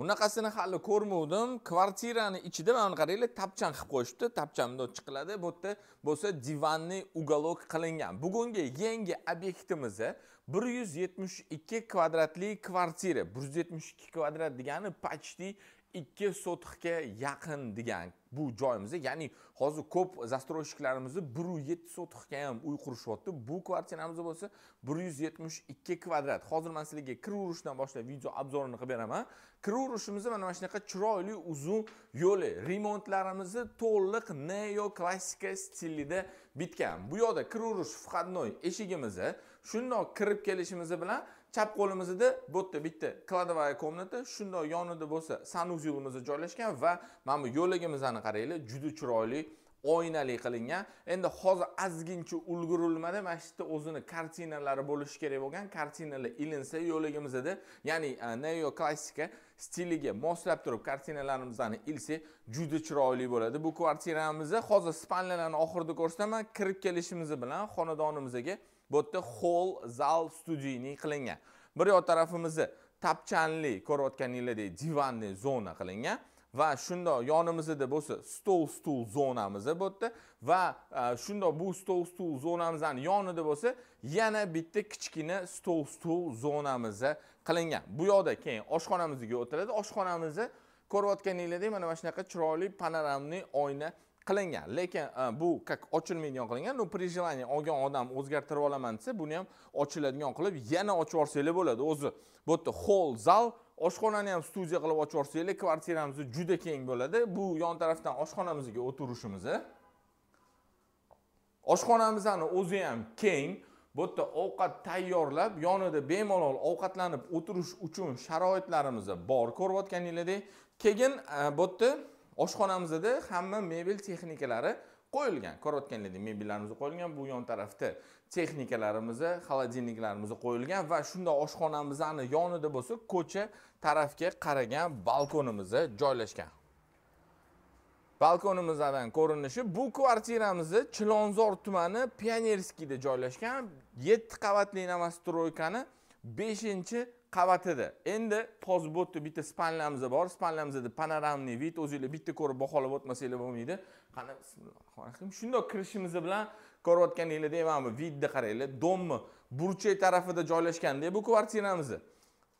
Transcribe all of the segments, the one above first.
bunaqasini hali ko'rmagandim kvartirani ichida mana buni qaranglar tapchan qilib qo'yishibdi tapchan bundoq chiqiladi bu yerda bo'lsa divanni uголок qilingan bugungi yangi obyektimiz bir yuz yetmish ikki kvadratli kvartira bir yuz yetmish ikki kvadrat degani почти ikki sotixga yaqin degan bu joyimizda ya'ni hozir ko'p zastroyshiklarimizni bir yuz yettiz sotixga ham uy qurishyapti bu kvartiramiz bo'lsa bir yuz yetmish ikki kvadrat hozir man sizlarga kiraverishdan boshlab video obzorini qilib beraman kiraverishimizni mana mana shunaqa chiroyli uzun yo'li remontlarimizni to'liq neo klassika stilida bitgan bu yoqda kiraverish входной eshigimizni shundoq kirib kelishimiz bilan chap qo'limizda bu yerda bitta kladovaya komnata shundoq yonida bo'lsa sanuzelimiz joylashgan va mana bu yo'ligimizni qilganini qaranglar juda chiroyli oynali qilingan endi hozir ozgincha ulgurilmada mana shu yerda o'zini kartinalari bo'lishi kerak bo'lgan kartinalar ilinsa yo'ligimizda ya'ni e, neoklassika stiliga moslab turib kartinalarimizni ilsak juda chiroyli bo'ladi bu kvartiramizni hozir spanlalarni oxirida ko'rsataman kirib kelishimiz bilan xonadonimizga bu yerda hol zal studiyniy qilingan bir yoq tarafimizni tapchanli ko'rayotganinglardek divanli zona qilingan va shundoq yonimizda bo'lsa stol stul zonamiz bu yerda va e, shundoq bu stol stul zonamizdan yonida bo'lsa yana bitta kichkina stol stul zonamiz qilingan bu yoqda keyin oshxonamizga o'tiladi oshxonamizni ko'rayotganinglardek mana shunaqa chiroyli panoramli oyna qilingan lekin e, bu как ochilmaydigan qilingan ну при желании olgan odam o'zgartirib olaman desa buni ham ochiladigan qilib yana ochib yuborsanglar bo'ladi o'zi bu yerda hol zal oshxonani ham studiya qilib ochib yuborsanglar kvartiramiz juda keng bo'ladi bu yon tarafdan oshxonamizga o'tirishimiz e? oshxonamizni o'zi ham keng bu yerda ovqat tayyorlab yonida bemalol ovqatlanib o'tirish uchun sharoitlarimiz bor ko'rayotganingizdek keyin e, bu yerda oshxonamizda hamma mebel texnikalari qo'yilgan ko'rayotganlar mebellarimiz qo'yilgan bu yon tarafda texnikalarimizni xolodilniklarimizni qo'yilgan va shunda oshxonamizni yonida bo'lsa ko'cha tarafga qaragan balkonimiz joylashgan balkonimizdan ko'rinishi bu kvartiramizni chilonzor tumani pionerskiyda joylashgan yetti qavatli nomastroykani beshinchi qavatida endi hozir bu yerda bitta spanlamiz bor spanlamizda panoramniy vid o'zinglar bitta ko'rib baholab o'tmasanglar bo'lmaydi qani bismillohu shundoq kirishimiz bilan ko'rayotganinglarda mana bu vidni qaranglar domni burchak tarafida joylashganda bu kvartiramizni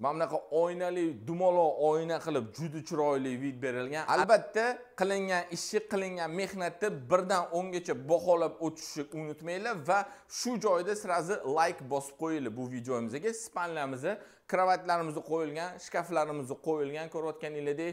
mana bunaqa oynali dumaloq oyna qilib juda chiroyli vid berilgan albatta qilingan ishni qilingan mehnatni birdan o'ngacha baholab o'tishni unutmanglar va shu joyda сразу layk like bosib qo'yinglar bu videomizga spanlamizni kravatlarimizni qo'yilgan shkaflarimizni qo'yilgan ko'rayotganingizdek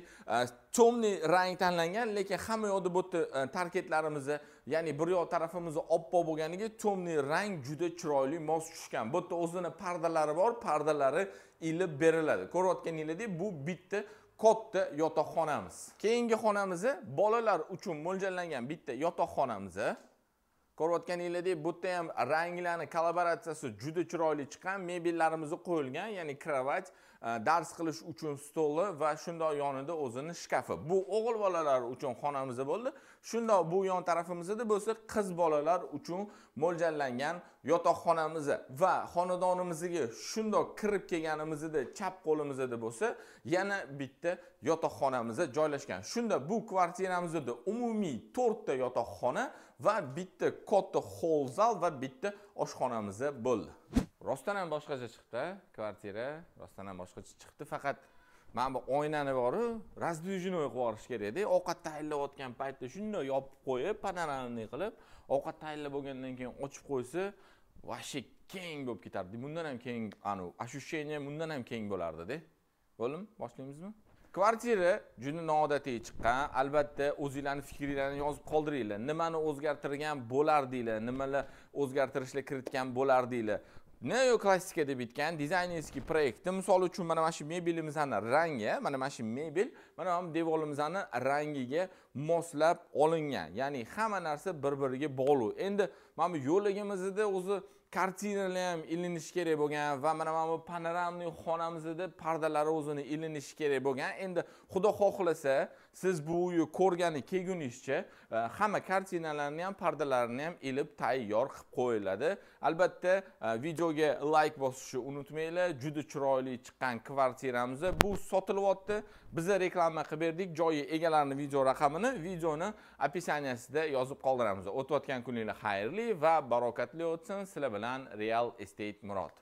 tomniy rang tanlangan lekin hamma yoqda bu yerda e, tarketlarimizni ya'ni bir yoq tarafimizni oppoq bo'lganiga tomniy rang juda chiroyli mos tushgan bu yerda o'zini pardalari bor pardalari ilib beriladi ko'rayotganingizdek bu bitta katta yotoqxonamiz keyingi xonamiz bolalar uchun mo'ljallangan bitta yotoqxonamiz ko'rayotganinglardek bu yerda ham ranglarni kollaboratsiyasi juda chiroyli chiqqan mebellarimiz qo'yilgan ya'ni krovat Э, dars qilish uchun stoli va shundoq yonida o'zini shkafi bu o'g'il bolalar uchun xonamiz bo'ldi shundoq bu yon tarafimizda bo'lsa qiz bolalar uchun mo'ljallangan yotoqxonamiz va xonadonimizga shundoq kirib kelganimizda chap qo'limizda bo'lsa yana bitta yotoqxonamiz joylashgan shunda bu kvartiramizda umumiy to'rtta yotoqxona va bitta katta xoll zal va bitta oshxonamiz bo'ldi rostdan ham boshqacha chiqdi kvartira rostdan ham boshqacha chiqdi faqat mana bu oynani boru раздвижной qilib yuborish kerakda ovqat tayyorlayotgan paytda shunday yopib qo'yib panoramniy qilib ovqat tayyorlab bo'lgandan keyin ochib qo'ysa вообще keng bo'lib ketardi bundan ham keng anavi ощущение bundan ham keng bo'lardida bo'ldimi boshlaymizmi kvartira juda noodatiy chiqqan albatta o'zinglarni fikringlarni yozib qoldiringlar nimani o'zgartirgan bo'lardinglar nimalar o'zgartirishlar kiritgan bo'lardinglar neoklassik deb aytgan dizaynerskiy proyektni misol uchun mana mana shu mebelimizni rangi mana mana shu mebel mana mana devorimizni rangiga moslab olingan ya'ni hamma narsa bir biriga bog'liq endi mana bu yo'lagimizni o'zi kartinalar ham ilinishi kerak bo'lgan va mana mana bu panoramniy xonamizda pardalari o'zini ilinishi kerak bo'lgan endi xudo xohlasa siz bu uyni ko'rgani kelgunizcha e, hamma kartinalarni ham pardalarini ham ilib tayyor qilib qo'yiladi albatta e, videoga layk bosishni unutmanglar juda chiroyli chiqqan kvartiramiz bu sotilyapti biza reklama qilib berdik joyi egalarini video raqamini videoni описаниясida yozib qoldiramiz o'tayotgan kuninglar xayrli va barokatli o'tsin sizlar Real Estate Murat.